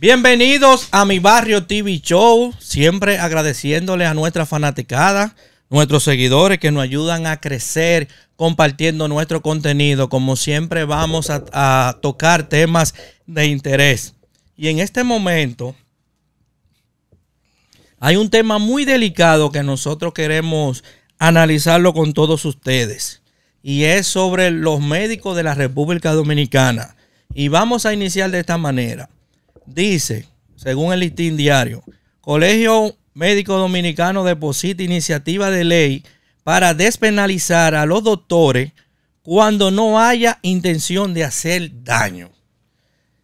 Bienvenidos a mi barrio TV Show, siempre agradeciéndole a nuestra fanaticada, nuestros seguidores que nos ayudan a crecer compartiendo nuestro contenido. Como siempre vamos a tocar temas de interés. Y en este momento hay un tema muy delicado que nosotros queremos analizarlo con todos ustedes. Y es sobre los médicos de la República Dominicana. Y vamos a iniciar de esta manera. Dice, según el listín diario, Colegio Médico Dominicano deposita iniciativa de ley para despenalizar a los doctores cuando no haya intención de hacer daño.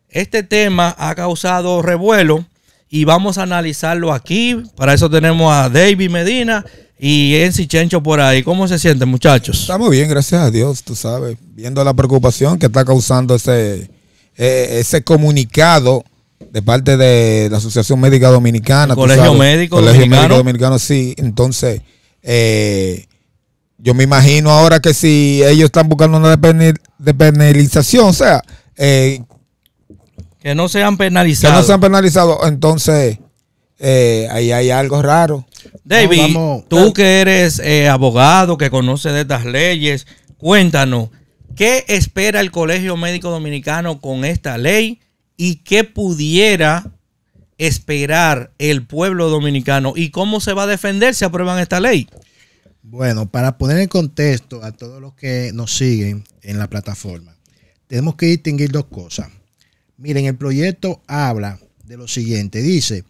Este tema ha causado revuelo y vamos a analizarlo aquí. Para eso tenemos a David Medina y Ensi Chencho por ahí. ¿Cómo se sienten, muchachos? Estamos bien, gracias a Dios, tú sabes. Viendo la preocupación que está causando ese, eh, ese comunicado de parte de la Asociación Médica Dominicana. Colegio Médico Colegio Dominicano. Médico Dominicano, sí. Entonces, eh, yo me imagino ahora que si ellos están buscando una Depenalización o sea, eh, que no sean penalizados. Que no sean penalizados, entonces eh, ahí hay algo raro. David, tú que eres abogado, que conoce de estas leyes, cuéntanos, ¿qué espera el Colegio Médico Dominicano con esta ley? y qué pudiera esperar el pueblo dominicano y cómo se va a defender si aprueban esta ley. Bueno, para poner en contexto a todos los que nos siguen en la plataforma, tenemos que distinguir dos cosas. Miren, el proyecto habla de lo siguiente, dice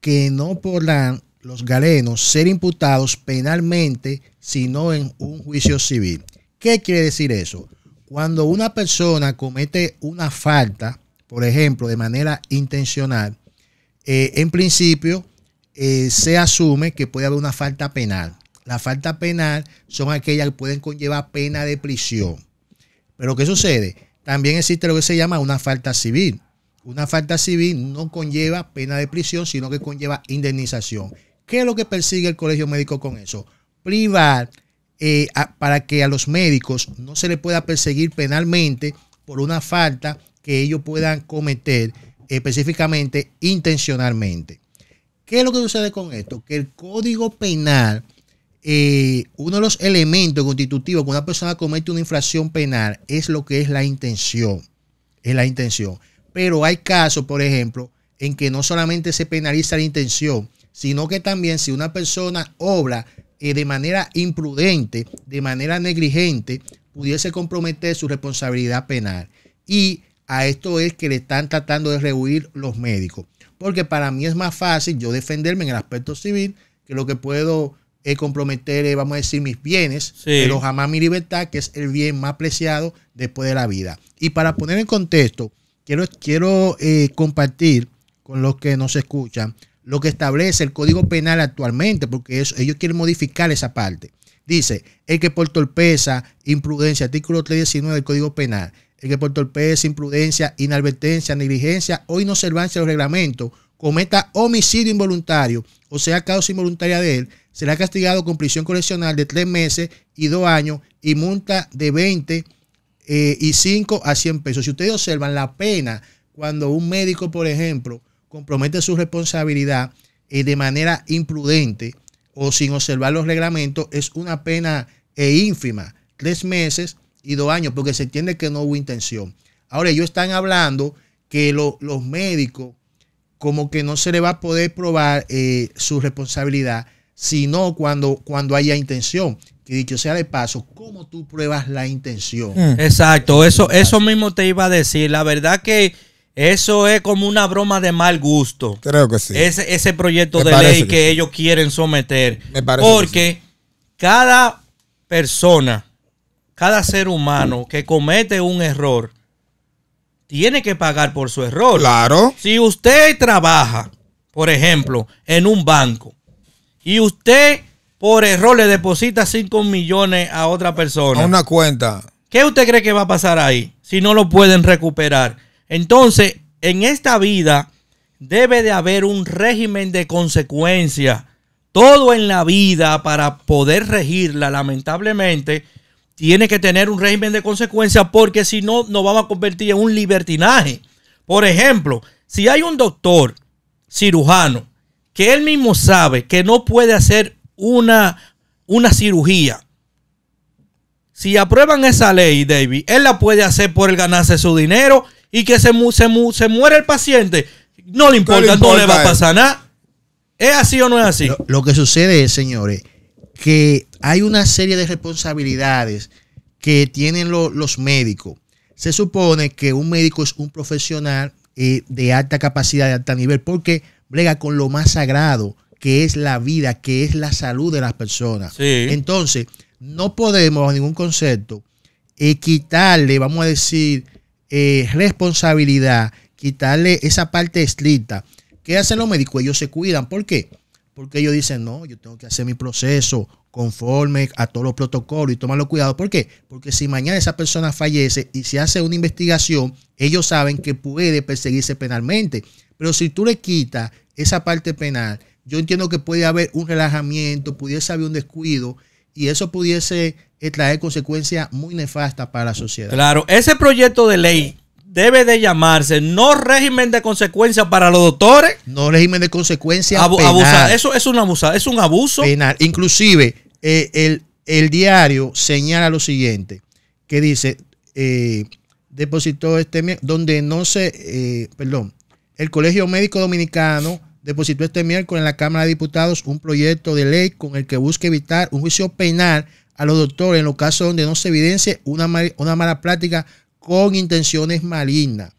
que no podrán los galenos ser imputados penalmente sino en un juicio civil. ¿Qué quiere decir eso? Cuando una persona comete una falta, por ejemplo, de manera intencional, eh, en principio eh, se asume que puede haber una falta penal. La falta penal son aquellas que pueden conllevar pena de prisión. Pero ¿qué sucede? También existe lo que se llama una falta civil. Una falta civil no conlleva pena de prisión, sino que conlleva indemnización. ¿Qué es lo que persigue el colegio médico con eso? Privar eh, para que a los médicos no se les pueda perseguir penalmente por una falta que ellos puedan cometer específicamente intencionalmente. ¿Qué es lo que sucede con esto? Que el código penal, eh, uno de los elementos constitutivos que una persona comete una infracción penal es lo que es la intención. Es la intención. Pero hay casos, por ejemplo, en que no solamente se penaliza la intención, sino que también si una persona obra eh, de manera imprudente, de manera negligente, pudiese comprometer su responsabilidad penal. Y a esto es que le están tratando de rehuir los médicos. Porque para mí es más fácil yo defenderme en el aspecto civil que lo que puedo eh, comprometer, eh, vamos a decir, mis bienes, pero jamás mi libertad, que es el bien más preciado después de la vida. Y para poner en contexto, quiero, quiero eh, compartir con los que nos escuchan lo que establece el Código Penal actualmente, porque eso, ellos quieren modificar esa parte. Dice, el que por torpeza, imprudencia, artículo 319 del Código Penal, que por torpeza, imprudencia, inadvertencia, negligencia o inobservancia de los reglamentos cometa homicidio involuntario o sea causa involuntaria de él, será castigado con prisión correccional de tres meses y dos años y multa de 20 eh, y 5 a 100 pesos. Si ustedes observan la pena cuando un médico, por ejemplo, compromete su responsabilidad eh, de manera imprudente o sin observar los reglamentos, es una pena e ínfima, tres meses y dos años, porque se entiende que no hubo intención. Ahora ellos están hablando que los médicos, como que no se le va a poder probar eh, su responsabilidad, sino cuando, cuando haya intención. Que dicho sea de paso, ¿cómo tú pruebas la intención? Hmm. Exacto, eso, eso mismo te iba a decir. La verdad que... Eso es como una broma de mal gusto. Creo que sí. Ese, proyecto de ley que, ellos quieren someter. porque cada persona cada ser humano que comete un error tiene que pagar por su error. Claro. Si usted trabaja, por ejemplo, en un banco y usted por error le deposita 5 millones a otra persona. A una cuenta. ¿Qué usted cree que va a pasar ahí si no lo pueden recuperar? Entonces, en esta vida debe de haber un régimen de consecuencia. Todo en la vida para poder regirla, lamentablemente, tiene que tener un régimen de consecuencias porque si no, nos vamos a convertir en un libertinaje. Por ejemplo, si hay un doctor cirujano que él mismo sabe que no puede hacer una, una cirugía, si aprueban esa ley, David, él la puede hacer por el ganarse su dinero y que se, mu se, muere el paciente. No le importa, no le, va a pasar nada. ¿Es así o no es así? Lo, lo que sucede es, señores, que hay una serie de responsabilidades que tienen los médicos. Se supone que un médico es un profesional eh, de alta capacidad, de alto nivel, porque brega con lo más sagrado, que es la vida, que es la salud de las personas. Entonces, no podemos en ningún concepto eh, quitarle, vamos a decir, eh, responsabilidad, quitarle esa parte estricta. ¿Qué hacen los médicos? Ellos se cuidan. ¿Por qué? Porque ellos dicen, no, yo tengo que hacer mi proceso conforme a todos los protocolos y tomarlo cuidado. ¿Por qué? Porque si mañana esa persona fallece y se hace una investigación, ellos saben que puede perseguirse penalmente. Pero si tú le quitas esa parte penal, yo entiendo que puede haber un relajamiento, pudiese haber un descuido y eso pudiese eh, traer consecuencias muy nefastas para la sociedad. Claro, ese proyecto de ley debe de llamarse no régimen de consecuencias para los doctores. No régimen de consecuencias. penal. Abusar. Eso es un abuso. Es un abuso. Penal. Inclusive, eh, el, diario señala lo siguiente, que dice, eh, depositó este miércoles, donde no se, eh, perdón, el Colegio Médico Dominicano depositó este miércoles en la Cámara de Diputados un proyecto de ley con el que busca evitar un juicio penal a los doctores en los casos donde no se evidencie una, una mala práctica con intenciones malignas.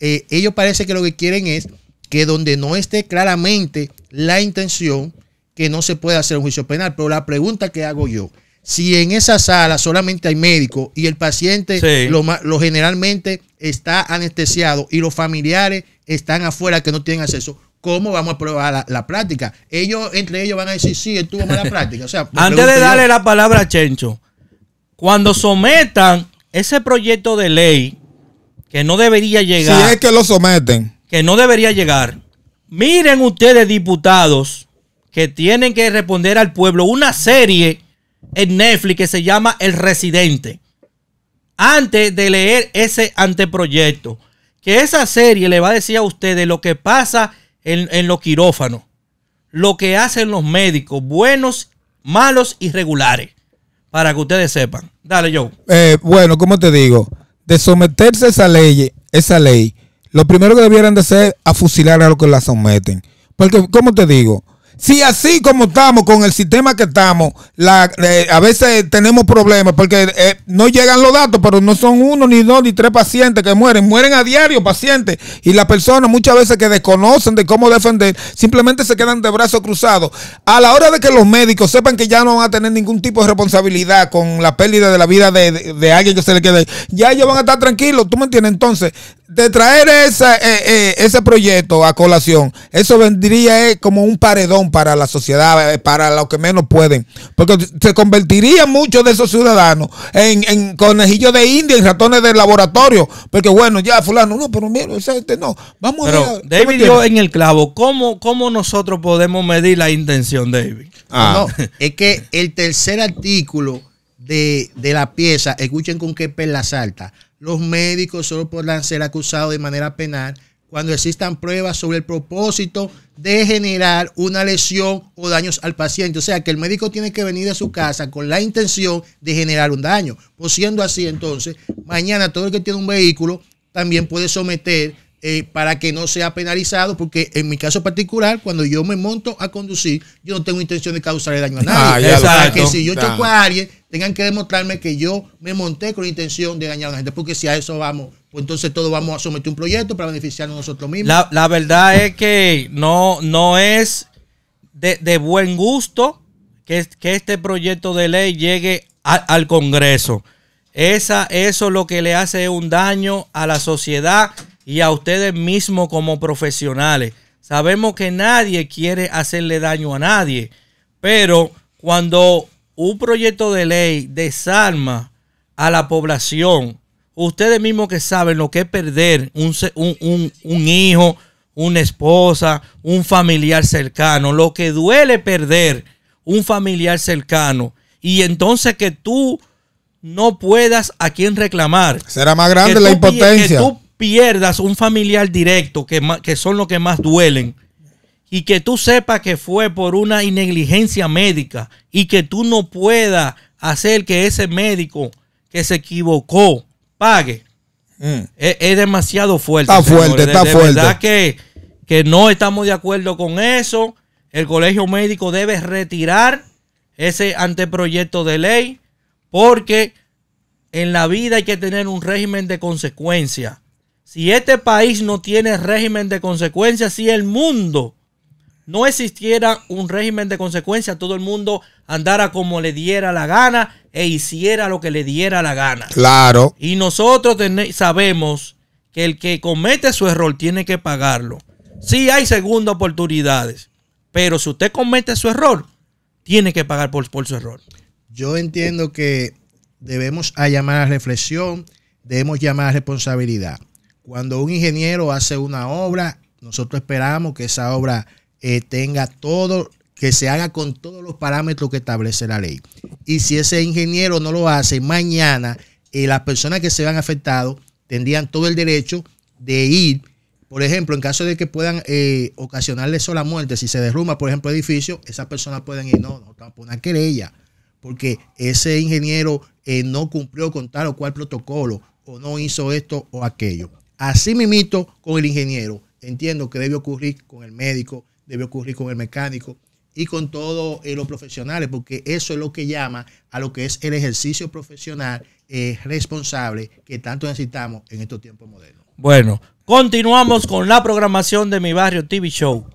ellos parece que lo que quieren es que donde no esté claramente la intención, que no se puede hacer un juicio penal. Pero la pregunta que hago yo, si en esa sala solamente hay médicos y el paciente lo, generalmente está anestesiado y los familiares están afuera que no tienen acceso, ¿cómo vamos a probar la, práctica? Ellos, entre ellos van a decir, sí, estuvo mala práctica. Antes de darle la palabra a Chencho, cuando sometan ese proyecto de ley que no debería llegar. que lo someten. Que no debería llegar. Miren ustedes, diputados, que tienen que responder al pueblo una serie en Netflix que se llama El Residente. Antes de leer ese anteproyecto, que esa serie le va a decir a ustedes lo que pasa en, los quirófanos, lo que hacen los médicos, buenos, malos y regulares, para que ustedes sepan. Dale, yo eh, bueno, como te digo, de someterse a esa ley, esa ley, lo primero que debieran de hacer es fusilar a los que la someten. Porque, como te digo, si así como estamos con el sistema que estamos, la, eh, a veces tenemos problemas porque eh, no llegan los datos, pero no son uno, ni dos, ni tres pacientes que mueren. Mueren a diario pacientes y las personas muchas veces que desconocen de cómo defender, simplemente se quedan de brazos cruzados. A la hora de que los médicos sepan que ya no van a tener ningún tipo de responsabilidad con la pérdida de la vida de, alguien que se le quede, ya ellos van a estar tranquilos, ¿tú me entiendes? Entonces, de traer eh, eh, ese proyecto a colación, eso vendría eh, como un paredón para la sociedad, para los que menos pueden, porque se convertiría muchos de esos ciudadanos en, en conejillos de India, en ratones de laboratorio, porque bueno, ya fulano, no, pero mira, esa este no, vamos pero David dio en el clavo, ¿cómo, ¿cómo nosotros podemos medir la intención, David? Ah. No, es que el tercer artículo de, de la pieza, escuchen con qué perla salta los médicos solo podrán ser acusados de manera penal cuando existan pruebas sobre el propósito de generar una lesión o daños al paciente. O sea que el médico tiene que venir a su casa con la intención de generar un daño. Pues siendo así, entonces, mañana todo el que tiene un vehículo también puede someter eh, para que no sea penalizado, porque en mi caso particular, cuando yo me monto a conducir, yo no tengo intención de causarle daño a ah, nadie. para que si yo choco a ah. alguien, tengan que demostrarme que yo me monté con la intención de dañar a la gente, porque si a eso vamos, pues entonces todos vamos a someter un proyecto para beneficiarnos nosotros mismos. La, verdad es que no, no es de, de buen gusto que, que, este proyecto de ley llegue al Congreso. Esa, eso lo que le hace un daño a la sociedad y a ustedes mismos como profesionales. Sabemos que nadie quiere hacerle daño a nadie, pero cuando un proyecto de ley desarma a la población, ustedes mismos que saben lo que es perder un, hijo, una esposa, un familiar cercano, lo que duele perder un familiar cercano, y entonces que tú no puedas a quién reclamar. Será más grande la impotencia pierdas un familiar directo, que, son los que más duelen, y que tú sepas que fue por una negligencia médica y que tú no puedas hacer que ese médico que se equivocó pague, mm. es, demasiado fuerte. Está fuerte, está de, verdad que, que no estamos de acuerdo con eso. El colegio médico debe retirar ese anteproyecto de ley porque en la vida hay que tener un régimen de consecuencias. Si este país no tiene régimen de consecuencias, si el mundo no existiera un régimen de consecuencias, todo el mundo andara como le diera la gana e hiciera lo que le diera la gana. Claro. Y nosotros sabemos que el que comete su error tiene que pagarlo. Sí hay segunda oportunidades, pero si usted comete su error, tiene que pagar por, su error. Yo entiendo que debemos llamar a reflexión, debemos llamar a responsabilidad. Cuando un ingeniero hace una obra, nosotros esperamos que esa obra eh, tenga todo, que se haga con todos los parámetros que establece la ley. Y si ese ingeniero no lo hace, mañana eh, las personas que se van afectadas tendrían todo el derecho de ir, por ejemplo, en caso de que puedan ocasionarles eh, ocasionarle sola muerte, si se derrumba, por ejemplo, edificio, esas personas pueden ir, no, no, a una querella, porque ese ingeniero no cumplió con tal o cual protocolo, o no hizo esto o aquello. Así mito con el ingeniero. Entiendo que debe ocurrir con el médico, debe ocurrir con el mecánico y con todos eh, los profesionales, porque eso es lo que llama a lo que es el ejercicio profesional eh, responsable que tanto necesitamos en estos tiempos modernos. Bueno, continuamos con la programación de Mi Barrio TV Show.